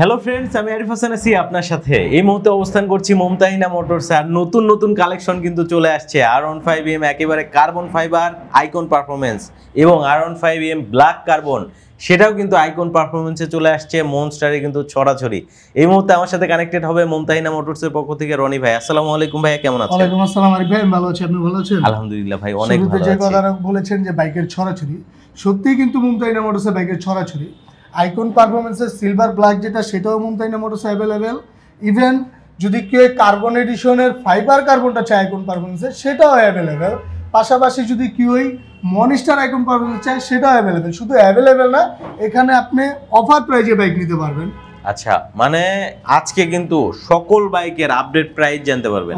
Hello friends আমি আরিফ হোসেন আছি আপনার সাথে এই মুহূর্তে অবস্থান করছি মমতাহিনা মোটরস আর নতুন নতুন কালেকশন কিন্তু চলে আসছে আর অন ফাইভ এম একেবারে কার্বন ফাইবার আইকন পারফরমেন্স এবং R one five M black carbon সেটাও কিন্তু আইকন পারফরমেন্সে চলে আসছে মনস্টারে কিন্তু ছড়াছড়ি এই মুহূর্তে আমার সাথে কানেক্টেড হবে মমতাহিনা মোটরসের পক্ষ থেকে রনি ভাই আসসালামু আলাইকুম ভাই কেমন আছেন ওয়ালাইকুম আসসালাম আরিফ ভাই ভালো আছি আপনি ভালো আছেন আলহামদুলিল্লাহ ভাই অনেক ভালো আছি যে কথা বলেছেন যে বাইকের ছড়াছড়ি সত্যি কিন্তু মমতাহিনা মোটরসের বাইকের ছড়াছড়ি আইকন পারফরমেন্সের সিলভার ব্ল্যাক যেটা সেটাও মুমতাইনা মোটরস অ্যাভেলেবেল ইভেন যদি কেউ কার্বন এডিশনের ফাইবার কার্বনটা চায় আইকন পারফরমেন্সের সেটাও অ্যাভেলেবেল পাশাপাশি যদি কেউ ওই মনিস্টার আইকন পারফরমেন্স চায় সেটাও অ্যাভেলেবেল শুধু অ্যাভেলেবেল না এখানে আপনি অফার প্রাইজে বাইক নিতে পারবেন আচ্ছা মানে আজকে কিন্তু সকল বাইকের আপডেট প্রাইস জানতে পারবেন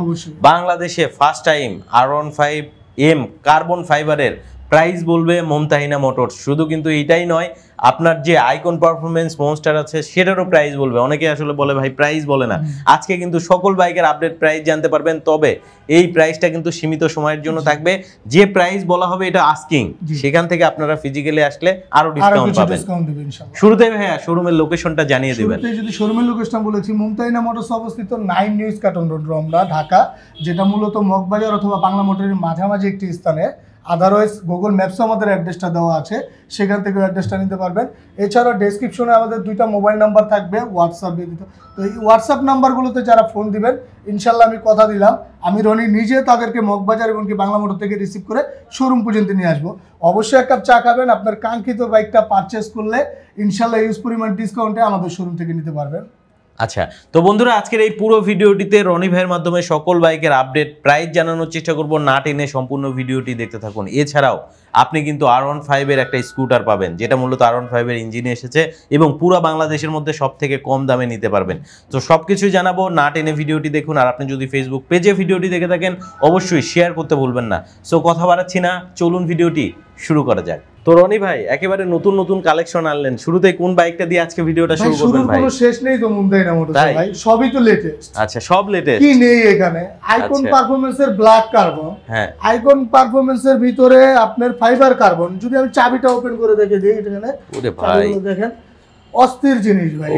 বাংলাদেশে first time R one five M carbon ফাইবারের প্রাইস বলবে মমতাহিনা মোটরস শুধু কিন্তু এটাই নয় আপনার যে আইকন পারফরমেন্স মনস্টার আছে সেটারও প্রাইস বলবে অনেকে আসলে বলে ভাই প্রাইস বলে না আজকে কিন্তু সকল বাইকের আপডেট প্রাইস জানতে পারবেন তবে এই প্রাইসটা কিন্তু সীমিত সময়ের জন্য থাকবে যে প্রাইস বলা হবে এটা আস্কিং সেখান থেকে আপনারা ফিজিক্যালি আসলে আরো ডিসকাউন্ট পাবেন শুরুতে হ্যাঁ শোরুমের লোকেশনটা জানিয়ে দেবেন যদি শোরুমের লোকেশন বলেছি মমতাহিনা মোটরস অবস্থিত nine New Eskaton Road Ramna Dhaka যেটা মূলত মগবাজার অথবা বাংলা মোটরের মাঝামাঝি একটি স্থানে আদারওয়াইজ গুগল ম্যাপসও আমাদের অ্যাড্রেসটা দেওয়া আছে সেখান থেকে অ্যাড্রেসটা নিতে পারবেন এছাড়াও ডেসক্রিপশনে আমাদের দুইটা মোবাইল নাম্বার থাকবে হোয়াটসঅ্যাপ দিয়ে দিতে তো এই হোয়াটসঅ্যাপ নাম্বারগুলোতে যারা ফোন দিবেন ইনশাল্লাহ আমি কথা দিলাম আমি রনি নিজে তাদেরকে মগবাজার এবং কি বাংলা মোটর থেকে রিসিভ করে শোরুম পর্যন্ত নিয়ে আসবো অবশ্যই এক কাপ চা খাবেন আপনার কাঙ্ক্ষিত বাইকটা পারচেস করলে ইনশাল্লাহ ইউজ পরিমাণ ডিসকাউন্টে আমাদের শোরুম থেকে নিতে পারবেন আচ্ছা তো বন্ধুরা আজকের এই পুরো ভিডিওটিতে রনি ভাইয়ের মাধ্যমে সকল বাইকের আপডেট প্রাইস জানানোর চেষ্টা করব না টেনে সম্পূর্ণ ভিডিওটি দেখতে থাকুন এছাড়াও আপনি কিন্তু আর ওয়ান ফাইভের একটা স্কুটার পাবেন যেটা মূলত আর ওয়ান ফাইভের ইঞ্জিনে এসেছে এবং পুরো বাংলাদেশের মধ্যে সব থেকে কম দামে নিতে পারবেন তো সব কিছুই জানাবো না টেনে ভিডিওটি দেখুন আর আপনি যদি ফেসবুক পেজে ভিডিওটি দেখে থাকেন অবশ্যই শেয়ার করতে ভুলবেন না সো কথা বাড়াচ্ছি না চলুন ভিডিওটি শুরু করা যাক তো রনি ভাই একেবারে নতুন নতুন কালেকশন আনলেন শুরুতে কোন বাইকটা দিয়ে আজকে ভিডিওটা শুরু করবেন ভাই কোনো শেষ নেই তো মুন্দাই না মোটর ভাই সবই তো লেটেস্ট আচ্ছা সব লেটেস্ট কি নেই এখানে আইকন পারফরম্যান্সের ব্ল্যাক কার্বন হ্যাঁ আইকন পারফরম্যান্সের ভিতরে আপনার ফাইবার কার্বন যদি আমি চাবিটা ওপেন করে দেখে দিই এখানে ওরে ভাই দেখেন অস্থির জিনিস ভাই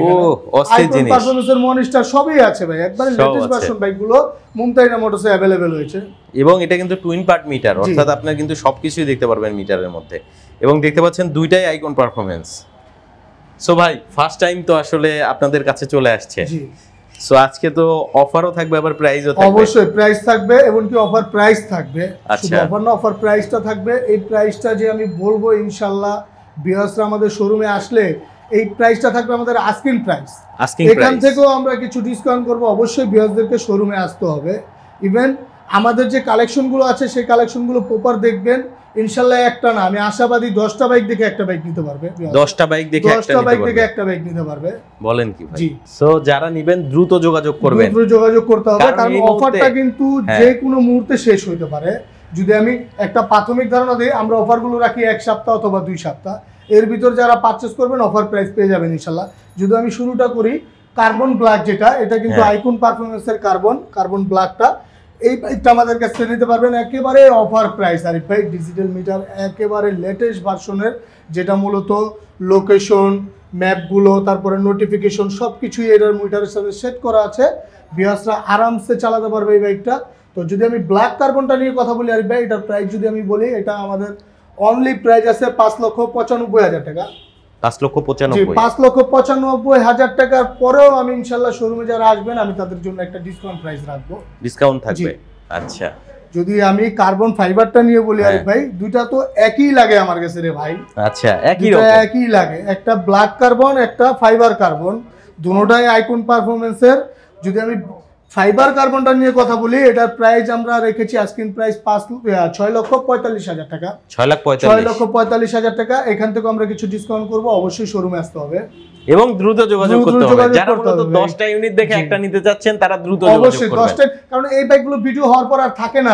অস্থির জিনিস মনিস্টার সবই আছে ভাই একবারে লেটেস্ট ভার্সন বাইকগুলো মুমতাইনা মোটরসে अवेलेबल হয়েছে এবং এটা কিন্তু টুইন পার্ট মিটার অর্থাৎ আপনার কিন্তু সবকিছুই দেখতে পারবেন মিটারের মধ্যে এবং দেখতে পাচ্ছেন দুইটাই আইকন পারফরমেন্স সো ভাই ফার্স্ট টাইম তো আসলে আপনাদের কাছে চলে আসছে সো আজকে তো অফারও থাকবে আবার প্রাইজও থাকবে অবশ্যই প্রাইস থাকবে এবং কি অফার প্রাইস থাকবে আচ্ছা অফার না অফার প্রাইসটা থাকবে এই প্রাইসটা যে আমি বলবো ইনশাল্লাহ বিহাসরা আমাদের শোরুমে আসলে এই প্রাইসটা থাকবে আমাদের আস্কিং প্রাইস এখান থেকেও আমরা কিছু ডিসকাউন্ট করব অবশ্যই বিয়াসদেরকে শোরুমে আসতে হবে ইভেন আমাদের যে কালেকশনগুলো আছে সেই কালেকশনগুলো প্রপার দেখবেন ইনশাল্লাহ একটা না আমি আশাবাদী দশটা বাইক দেখে একটা বাইক নিতে পারবে দশটা বাইক দেখে দশটা বাইক দেখে একটা বাইক নিতে পারবে বলেন কি জি সো যারা নিবেন দ্রুত যোগাযোগ করবেন দ্রুত যোগাযোগ করতে হবে কারণ অফারটা কিন্তু হ্যাঁ। যে কোনো মুহূর্তে শেষ হতে পারে যদি আমি একটা প্রাথমিক ধারণা দিই আমরা অফারগুলো রাখি এক সপ্তাহ অথবা দুই সপ্তাহ এর ভিতর যারা পারচেস করবেন অফার প্রাইস পেয়ে যাবেন ইনশাল্লাহ যদি আমি শুরুটা করি কার্বন ব্ল্যাক যেটা এটা কিন্তু আইকন পারফরমেন্সের কার্বন কার্বন ব্ল্যাকটা এই বাইকটা আমাদের কাছে নিতে পারবেন একেবারে অফার প্রাইস আর ভাই ডিজিটাল মিটার একেবারে লেটেস্ট ভার্সনের যেটা মূলত লোকেশন ম্যাপগুলো তারপরে নোটিফিকেশন সব কিছুই এটার মিটারের সাথে সেট করা আছে বিহাসরা আরামসে চালাতে পারবে এই বাইকটা তো যদি আমি ব্ল্যাক কার্বনটা নিয়ে কথা বলি আর ভাই এটার প্রাইস যদি আমি বলি এটা আমাদের অনলি প্রাইস আছে পাঁচ লক্ষ পঁচানব্বই হাজার টাকা পাঁচ লক্ষ পঁচানব্বই হাজার টাকার পরেও আমি ইনশাল্লাহ শোরুমে যারা আসবেন আমি তাদের জন্য একটা ডিসকাউন্ট প্রাইস রাখবো ডিসকাউন্ট থাকবে আচ্ছা যদি আমি কার্বন ফাইবারটা নিয়ে বলি আরিফ হ্যাঁ। ভাই দুইটা তো একই লাগে আমার কাছে রে ভাই আচ্ছা একই রকম একই লাগে একটা ব্ল্যাক কার্বন একটা ফাইবার কার্বন দুটোটাই আইকন পারফরম্যান্সের যদি আমি ফাইবার কার্বনটা নিয়ে কথা বলি এটার প্রাইস আমরা রেখেছি আস্কিন প্রাইস পাঁচ ছয় লক্ষ পঁয়তাল্লিশ হাজার টাকা ছয় ছয় লক্ষ পঁয়তাল্লিশ হাজার টাকা এখান থেকে আমরা কিছু ডিসকাউন্ট করবো অবশ্যই শোরুমে আসতে হবে এবং দ্রুত যোগাযোগ করতে হবে যারা ইউনিট দেখে একটা নিতে যাচ্ছেন তারা দ্রুত অবশ্যই দশটা কারণ এই বাইকগুলো ভিডিও হওয়ার পর আর থাকে না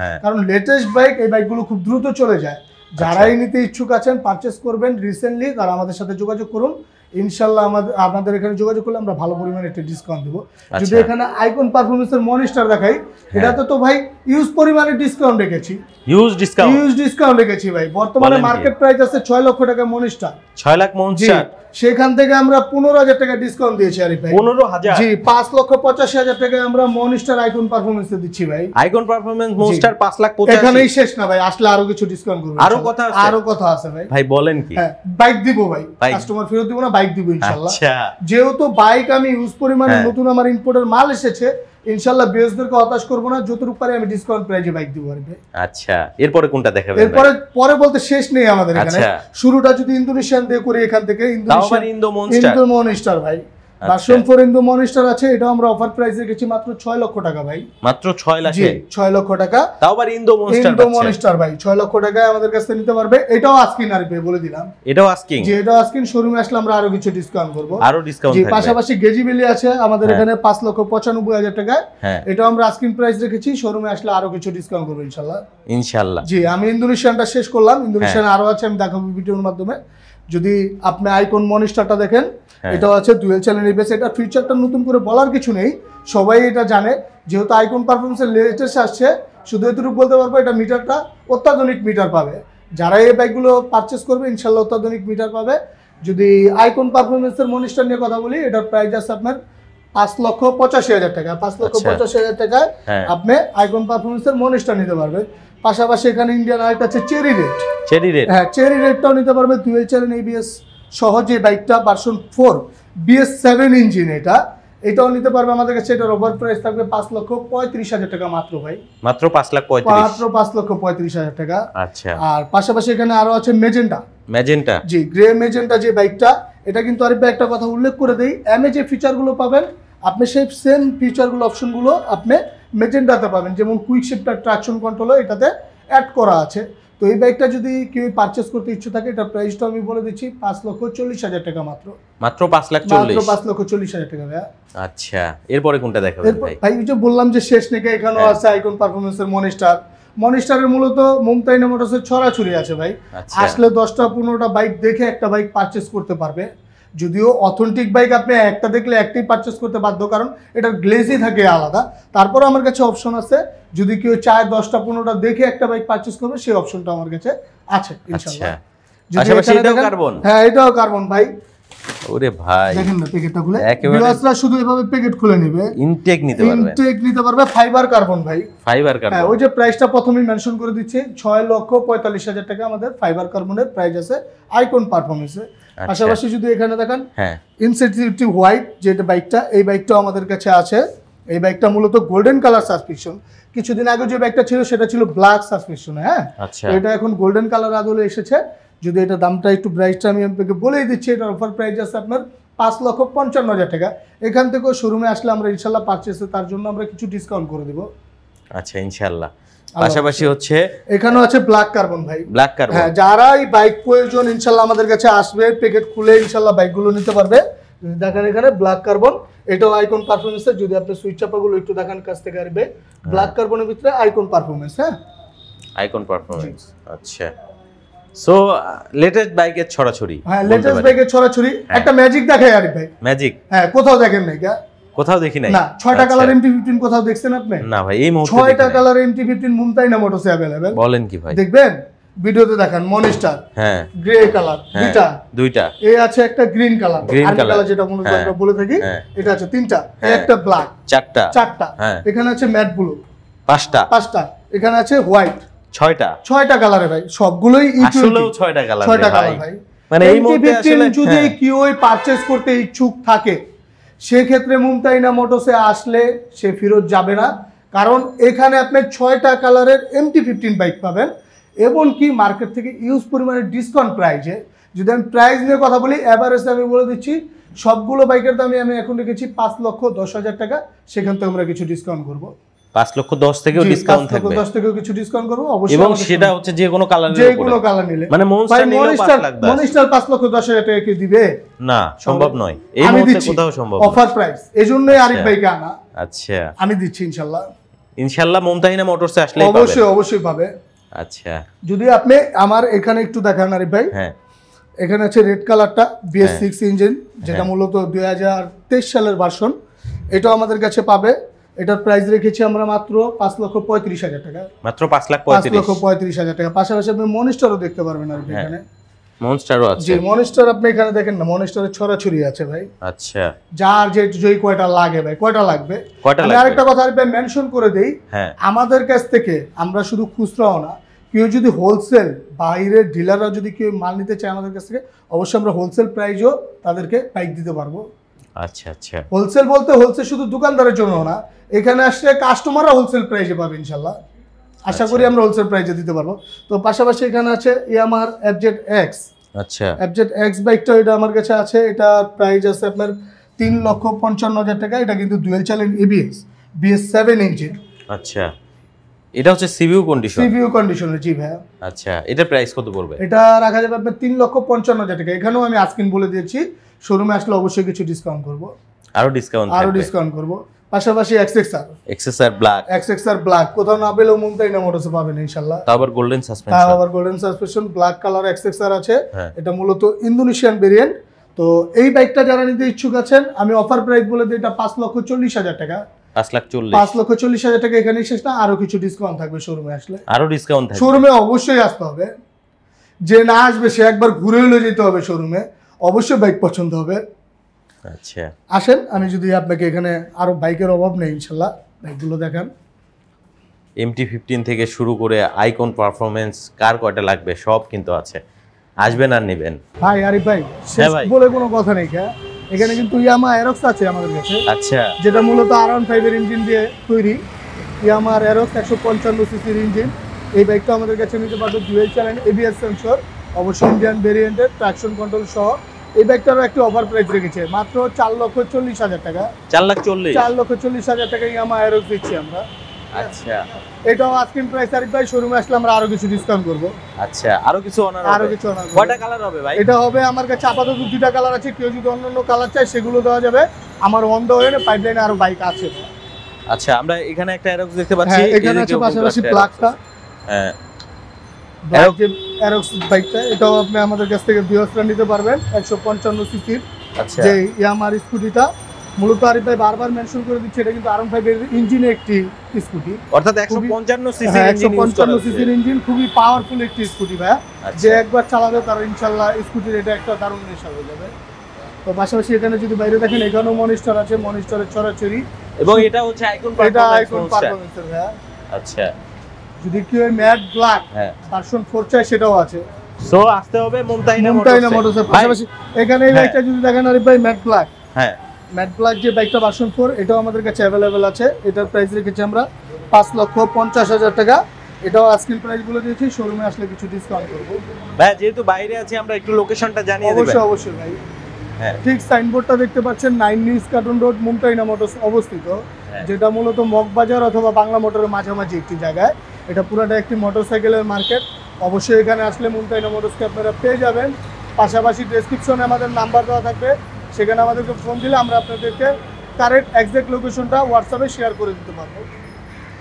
হ্যাঁ। কারণ লেটেস্ট বাইক এই বাইকগুলো খুব দ্রুত চলে যায় আচ্ছা। যারাই নিতে ইচ্ছুক আছেন পারচেস করবেন রিসেন্টলি তারা আমাদের সাথে যোগাযোগ করুন ইনশাল্লাহ আমাদের আপনাদের এখানে যোগাযোগ করলে আমরা ভালো পরিমাণে একটা ডিসকাউন্ট দেবো আচ্ছা। যদি এখানে আইকন পারফরমেন্সের মনিস্টার দেখাই হ্যাঁ। এটা তো তো ভাই ইউজ পরিমাণে ডিসকাউন্ট রেখেছি হিউজ ডিসকাউন্ট হিউজ ডিসকাউন্ট রেখেছি ভাই বর্তমানে মার্কেট প্রাইস আছে 6 লক্ষ টাকা মনিস্টার 6 লাখ মনিষ্টা সেখান থেকে আমরা 15000 টাকা ডিসকাউন্ট দিয়েছি আরিফ ভাই 15000 জি 5 লক্ষ 85000 টাকা আমরা মনিস্টার আইকন পারফরম্যান্স দিচ্ছি ভাই আইকন পারফরম্যান্স মনিস্টার 5 লাখ 85 এখানেই শেষ না ভাই আসলে আরো কিছু ডিসকাউন্ট করব আরো কথা আছে আরো কথা আছে ভাই ভাই বলেন কি বাইক হ্যাঁ, দিব ভাই কাস্টমার ফেরত দিব না বাইক দিব ইনশাআল্লাহ আচ্ছা যেহেতু বাইক আমি ইউজ পরিমাণে হ্যাঁ। নতুন আমার ইম্পোর্টের মাল এসেছে ইনশাল্লাহ বিএসদেরকে হতাশ করবো না যতটুকু পারি আমি ডিসকাউন্ট প্রাইজে বাইক দিব আর আচ্ছা এরপরে কোনটা দেখাবেন এরপরে পরে বলতে শেষ নেই আমাদের এখানে আচ্ছা। শুরুটা যদি ইন্দোনেশিয়ান দিয়ে করি এখান থেকে ইন্দোনেশিয়ান মানে ইন্দো মনস্টার ভাই ভার্সন আচ্ছা। মনিস্টার আছে আমরা অফার মাত্র ছয় লক্ষ টাকা ভাই মাত্র ছয় লক্ষ টাকা ছয় লক্ষ টাকায় আমাদের কাছে নিতে পারবে এটাও আস্কিন আর বলে দিলাম আসলে আমরা আরো কিছু ডিসকাউন্ট করবো আছে আমাদের হ্যাঁ। এখানে পাঁচ লক্ষ পঁচানব্বই হাজার টাকায় হ্যাঁ। এটা আমরা আস্কিন প্রাইস রেখেছি শোরুমে আসলে আরো কিছু ডিসকাউন্ট করবো ইনশাল্লাহ ইনশাল্লাহ জি আমি ইন্দোনেশিয়ানটা শেষ করলাম ইন্দোনেশিয়ান হ্যাঁ। আরো আছে আমি দেখাবো ভিডিওর মাধ্যমে যদি আপনি আইকন মনিস্টারটা দেখেন হ্যাঁ। এটা আছে ডুয়েল চ্যানেল বেস এটা ফিউচারটা নতুন করে বলার কিছু নেই সবাই এটা জানে যেহেতু আইকন পারফরমেন্সের লেটেস্ট আসছে শুধু এতটুকু বলতে পারবো এটা মিটারটা অত্যাধুনিক মিটার পাবে যারা এই বাইকগুলো পারচেস করবে ইনশাল্লাহ অত্যাধুনিক মিটার পাবে যদি আইকন পারফরমেন্সের মনিস্টার নিয়ে কথা বলি এটার প্রাইস আছে আপনার পাঁচ লক্ষ পঁচাশি হাজার টাকা পাঁচ লক্ষ আচ্ছা। পঁচাশি হাজার টাকায় হ্যাঁ। আপনি আইকন পারফরমেন্সের মনিস্টার নিতে পারবেন পাশাপাশি এখানে ইন্ডিয়ান আরেকটা আছে চেরি রেড চেরি রেড হ্যাঁ চেরি রেডটাও নিতে পারবে ডুয়েল চ্যানেল এবিএস সহজে বাইকটা version four BS seven engine এটা এটাও নিতে পারবে আমাদের কাছে এটার ওভার প্রাইস থাকবে পাঁচ লক্ষ পঁয়ত্রিশ হাজার টাকা মাত্র ভাই মাত্র পাঁচ লক্ষ মাত্র পাঁচ লক্ষ পঁয়ত্রিশ হাজার টাকা আচ্ছা আর পাশাপাশি এখানে আরো আছে মেজেন্টা মেজেন্টা জি গ্রে মেজেন্টা যে বাইকটা এটা কিন্তু আরেকটা একটা কথা উল্লেখ করে দেই এমএ যে ফিচারগুলো পাবেন আপনি সেই সেম ফিচারগুলো অপশনগুলো আপনি মেজেন্ডাতে পাবেন যেমন কুইক শিফটার ট্রাকশন কন্ট্রোলও এটাতে অ্যাড করা আছে তো এই বাইকটা যদি কেউ পারচেস করতে ইচ্ছে থাকে এটা প্রাইসটা আমি বলে দিচ্ছি পাঁচ লক্ষ চল্লিশ হাজার টাকা মাত্র মাত্র পাঁচ লাখ চল্লিশ পাঁচ লক্ষ চল্লিশ হাজার টাকা ভাইয়া আচ্ছা এরপরে কোনটা দেখা ভাই যে বললাম যে শেষ নেকে এখানেও হ্যাঁ। আছে আইকন পারফরমেন্সের মনিস্টার মনিস্টারের মূলত মুমতাইনা মোটরসের ছড়াছড়ি আছে ভাই আচ্ছা। আসলে দশটা পনেরোটা বাইক দেখে একটা বাইক পারচেস করতে পারবে যদিও অথেন্টিক বাইক আপনি একটা দেখলে একটাই পারচেস করতে বাধ্য কারণ এটার গ্লেজই থাকে আলাদা তারপরও আমার কাছে অপশন আছে যদি কেউ চায় দশটা পনেরোটা দেখে একটা বাইক পারচেস করবে সেই অপশনটা আমার কাছে আছে আচ্ছা। ইনশাল্লাহ হ্যাঁ এটাও কার্বন ভাই হ্যাঁ, আচ্ছা। পাশাপাশি যদি এখানে দেখেন হ্যাঁ ইনসেনসিটিভ হোয়াইট যেটা বাইকটা এই বাইকটা আমাদের কাছে আছে এই বাইকটা মূলত গোল্ডেন কালার সাসপেনশন কিছুদিন আগে যে বাইকটা ছিল সেটা ছিল ব্ল্যাক সাসপেকশন হ্যাঁ আচ্ছা। এটা এখন গোল্ডেন কালার আদলে এসেছে যদি এটা দামটা একটু প্রাইসটা আমি আপনাকে বলেই দিচ্ছি এটার অফার প্রাইস আছে আপনার পাঁচ লক্ষ পঞ্চান্ন হাজার টাকা এখান থেকেও শোরুমে আসলে আমরা ইনশাল্লাহ পারচেসে তার জন্য আমরা কিছু ডিসকাউন্ট করে দেবো আচ্ছা ইনশাল্লাহ পাশাপাশি হচ্ছে এখানেও আছে ব্ল্যাক কার্বন ভাই ব্ল্যাক কার্বন হ্যাঁ যারা এই বাইক প্রয়োজন ইনশাল্লাহ আমাদের কাছে আসবে প্যাকেট খুলে ইনশাল্লাহ বাইকগুলো নিতে পারবে দেখেন এখানে ব্ল্যাক কার্বন এটাও আইকন পারফরমেন্সের যদি আপনি সুইচ চাপাগুলো একটু দেখান কাছ থেকে আসবে ব্ল্যাক কার্বনের ভিতরে আইকন পারফরমেন্স হ্যাঁ আইকন পারফরমেন্স আচ্ছা সো লেটেস্ট বাইকের ছড়াছড়ি হ্যাঁ লেটেস্ট বাইকের ছড়াছড়ি হ্যাঁ। একটা ম্যাজিক দেখায় আরিফ ভাই ম্যাজিক হ্যাঁ কোথাও দেখেন নাই কোথাও দেখি নাই না 6টা কালার এমটি 15 কোথাও দেখছেন আপনি না ভাই এই মুহূর্তে 6টা কালার এমটি 15 মুমতাইনা মোটরসে अवेलेबल বলেন কি ভাই দেখবেন ভিডিওতে দেখান মনিস্টার হ্যাঁ গ্রে হ্যাঁ, কালার দুইটা দুইটা এই আছে একটা গ্রিন কালার গ্রিন কালার যেটা মনে হ্যাঁ। আমরা বলে থাকি এটা আছে তিনটা একটা ব্ল্যাক চারটা চারটা এখানে আছে ম্যাট ব্লু পাঁচটা পাঁচটা এখানে আছে হোয়াইট ছয়টা ছয়টা কালারে ভাই সবগুলোই আসলেও ছয়টা কালার ছয়টা কালার ভাই মানে এই মুহূর্তে আসলে যদি হ্যাঁ। কেউ পারচেজ করতে ইচ্ছুক থাকে সেক্ষেত্রে মুমতাইনা মোটরসে আসলে সে ফেরত যাবে না কারণ এখানে আপনি ছয়টা কালারের এমটি ফিফটিন বাইক পাবেন এবং কি মার্কেট থেকে ইউজ পরিমাণে ডিসকাউন্ট প্রাইজে যদি আমি প্রাইস নিয়ে কথা বলি অ্যাভারেজ আমি বলে দিচ্ছি সবগুলো বাইকের দামে আমি এখন রেখেছি পাঁচ লক্ষ দশ হাজার টাকা সেখান থেকে আমরা কিছু ডিসকাউন্ট করবো পাঁচ লক্ষ দশ থেকেও ডিসকাউন্ট থাকবে দশ থেকেও কিছু ডিসকাউন্ট করবো এবং সেটা হচ্ছে যে কোনো কালার যে কোনো কালার নিলে মানে মনস্টার পাঁচ লক্ষ দশ হাজার টাকা কি দিবে না সম্ভব নয় এই মুহূর্তে কোথাও সম্ভব অফার প্রাইস এই জন্যই আচ্ছা। আরিফ ভাইকে আনা আচ্ছা আমি দিচ্ছি ইনশাল্লাহ ইনশাল্লাহ মমতাহিনা মোটরসে আসলে অবশ্যই অবশ্যই পাবে আচ্ছা যদি আপনি আমার এখানে একটু দেখান আরিফ ভাই হ্যাঁ এখানে আছে রেড কালারটা বিএস সিক্স ইঞ্জিন যেটা হ্যাঁ। মূলত দুই সালের ভার্সন এটাও আমাদের কাছে পাবে এটার প্রাইস রেখেছি আমরা মাত্র পাঁচ লক্ষ পঁয়ত্রিশ হাজার টাকা মাত্র পাঁচ লাখ পাঁচ লক্ষ পঁয়ত্রিশ হাজার টাকা পাশাপাশি আপনি মনিস্টারও দেখতে পারবেন আর হ্যাঁ। এখানে আপনি এখানে দেখেন না ছড়াছড়ি আছে আচ্ছা। যার যে কয়টা লাগে ভাই কয়টা লাগবে কথা মেনশন করে দেই হ্যাঁ। আমাদের কাছ থেকে আমরা শুধু না কেউ যদি হোলসেল বাইরের ডিলাররা যদি কেউ মাল নিতে চায় আমাদের কাছ থেকে অবশ্যই আমরা হোলসেল প্রাইজও তাদেরকে বাইক দিতে পারবো আচ্ছা আচ্ছা হোলসেল বলতে হোলসেল শুধু দোকানদারের জন্য না এখানে আসলে কাস্টমাররা হোলসেল প্রাইসে পাবে ইনশাল্লাহ আশা করি আচ্ছা। আমরা হোলসেল প্রাইসে দিতে পারবো তো পাশাপাশি এখানে আছে ইয়ামার অ্যাবজেট এক্স আচ্ছা অ্যাবজেট এক্স বাইকটা এটা আমার কাছে আছে এটা প্রাইস আছে আপনার তিন লক্ষ পঞ্চান্ন হাজার টাকা এটা কিন্তু dual channel ABS BS seven ইঞ্চির আচ্ছা এটা হচ্ছে সিভিউ কন্ডিশন সিভিউ কন্ডিশন জি ভাই আচ্ছা এটা প্রাইস কত পড়বে এটা রাখা যাবে আপনার তিন লক্ষ পঞ্চান্ন হাজার টাকা এখানেও আমি আজকিন বলে দিয়েছি শোরুমে আসলে অবশ্যই কিছু ডিসকাউন্ট করব আরো ডিসকাউন্ট আরো ডিসকাউন্ট করব পাশাপাশি এক্সএক্সআর এক্সএক্সআর ব্ল্যাক এক্সএক্সআর ব্ল্যাক কোথাও না পেলেও মুমতাই না মোটরসে পাবেন ইনশাআল্লাহ তারপর গোল্ডেন সাসপেনশন তারপর golden suspension black colour XXR আছে হ্যাঁ। এটা মূলত ইন্দোনেশিয়ান ভেরিয়েন্ট তো এই বাইকটা যারা নিতে ইচ্ছুক আছেন আমি অফার প্রাইস বলে দিই এটা পাঁচ লক্ষ চল্লিশ হাজার টাকা পাঁচ লাখ লক্ষ চল্লিশ হাজার টাকা আচ্ছা। আসেন আমি যদি আপনাকে এখানে আরো বাইকের অভাব নেই ইনশাল্লাহ বাইকগুলো দেখান ফিফটিন থেকে শুরু করে আইকন পারফরমেন্স কার লাগবে সব কিন্তু আছে আসবেন আর নেবেন ভাই আরিফ ভাই হ্যাঁ বলে কোনো কথা নেই হ্যাঁ? এখানে কিন্তু ইয়ামা এরক্স আছে আমাদের কাছে আচ্ছা যেটা মূলত আর ওয়ান ফাইভের ইঞ্জিন দিয়ে তৈরি ইয়ামার এরক্স একশো পঞ্চান্ন সিসির ইঞ্জিন এই বাইকটা আমাদের কাছে নিতে পারবে ডুয়েল চ্যানেল এবিএস সেন্সর অবশ্যই ইন্ডিয়ান ভেরিয়েন্টের ট্রাকশন কন্ট্রোল সহ এই বাইকটারও একটি অফার প্রাইস রেখেছে মাত্র চার লক্ষ চল্লিশ হাজার টাকা চার লক্ষ চল্লিশ চার লক্ষ চল্লিশ হাজার টাকা ইয়ামা এরক্স দিচ্ছি আমরা আচ্ছা। এটাও আজকে প্রাইস আরিফ ভাই শোরুমে আসলে আমরা আরো কিছু ডিসকাউন্ট করব আচ্ছা আরো কিছু অনার আরো কিছু অনার কয়টা কালার হবে ভাই এটা হবে আমার কাছে আপাতত দুইটা কালার আছে কেউ যদি অন্যান্য কালার চায় সেগুলো দেওয়া যাবে আমার অন দা ওয়ে পাইপলাইনে আরো বাইক আছে আচ্ছা আমরা এখানে একটা অ্যারক্স দেখতে পাচ্ছি হ্যাঁ, এখানে আছে পাশাপাশি প্লাগটা হ্যাঁ অ্যারক্স বাইকটা এটাও আপনি আমাদের কাছ থেকে বিহস্ত্রা নিতে পারবেন একশো পঞ্চান্ন সিসির আচ্ছা। যে ইয়ামার স্কুটিটা মূলত আরিফ ভাই বারবার মেনশন করে দিচ্ছে এটা কিন্তু আরম ফাইভের ইঞ্জিনে একটি স্কুটি অর্থাৎ একশো পঞ্চান্ন হ্যাঁ, সিসি একশো পঞ্চান্ন সিসির ইঞ্জিন খুবই পাওয়ারফুল একটি স্কুটি ভাইয়া আচ্ছা। যে একবার চালাবে তার ইনশাল্লাহ স্কুটির এটা একটা দারুণ নেশা হয়ে যাবে তো পাশাপাশি এখানে যদি বাইরে দেখেন এখানেও মনিস্টার আছে মনিস্টারের ছড়াছড়ি এবং এটা হচ্ছে আইকন এটা আইকন পারফরমেন্সের ভাইয়া আচ্ছা যদি ওই ম্যাট ব্ল্যাক ভার্সন ফোর চাই সেটাও আছে সো আসতে হবে মুমতাইনা মোটরস পাশাপাশি হ্যাঁ। এখানে এই বাইকটা যদি দেখেন আরিফ ভাই ম্যাট ব্ল্যাক হ্যাঁ ম্যাট ব্ল্যাক যে বাইকটা ভার্সন ফোর এটাও আমাদের কাছে অ্যাভেলেবেল আছে এটার প্রাইস রেখেছি আমরা পাঁচ লক্ষ পঞ্চাশ হাজার টাকা এটাও আজকের প্রাইস বলে দিয়েছি শোরুমে আসলে কিছু ডিসকাউন্ট করবো ভাই যেহেতু বাইরে আছি আমরা একটু লোকেশনটা জানিয়ে অবশ্যই অবশ্যই ভাই হ্যাঁ। ঠিক সাইনবোর্ডটা দেখতে পাচ্ছেন nine New Eskaton Road Momtahina Motors অবস্থিত হ্যাঁ। যেটা মূলত মগবাজার অথবা বাংলা মোটরের মাঝামাঝি একটি জায়গায় এটা পুরোটা একটি মোটরসাইকেলের মার্কেট অবশ্যই এখানে আসলে মুমটাইনা মোটরসকে আপনারা পেয়ে যাবেন পাশাপাশি ডেসক্রিপশনে আমাদের নাম্বার দেওয়া থাকবে সেখানে আমাদেরকে ফোন দিলে আমরা আপনাদেরকে কারেক্ট এক্সাক্ট লোকেশনটা হোয়াটসঅ্যাপে শেয়ার করে দিতে পারবো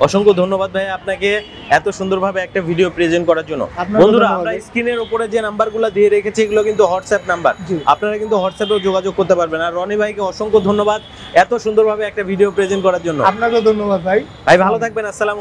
অসংখ্য ধন্যবাদ ভাই আপনাকে এত সুন্দরভাবে একটা ভিডিও প্রেজেন্ট করার জন্য বন্ধুরা আমরা স্ক্রিনের উপরে যে নাম্বারগুলো দিয়ে রেখেছি এগুলো কিন্তু হোয়াটসঅ্যাপ নাম্বার আপনারা কিন্তু হোয়াটসঅ্যাপেও যোগাযোগ করতে পারবেন আর রনি ভাইকে অসংখ্য ধন্যবাদ এত সুন্দরভাবে একটা ভিডিও প্রেজেন্ট করার জন্য আপনাকেও ধন্যবাদ ভাই ভাই ভালো থাকবেন আসসালাম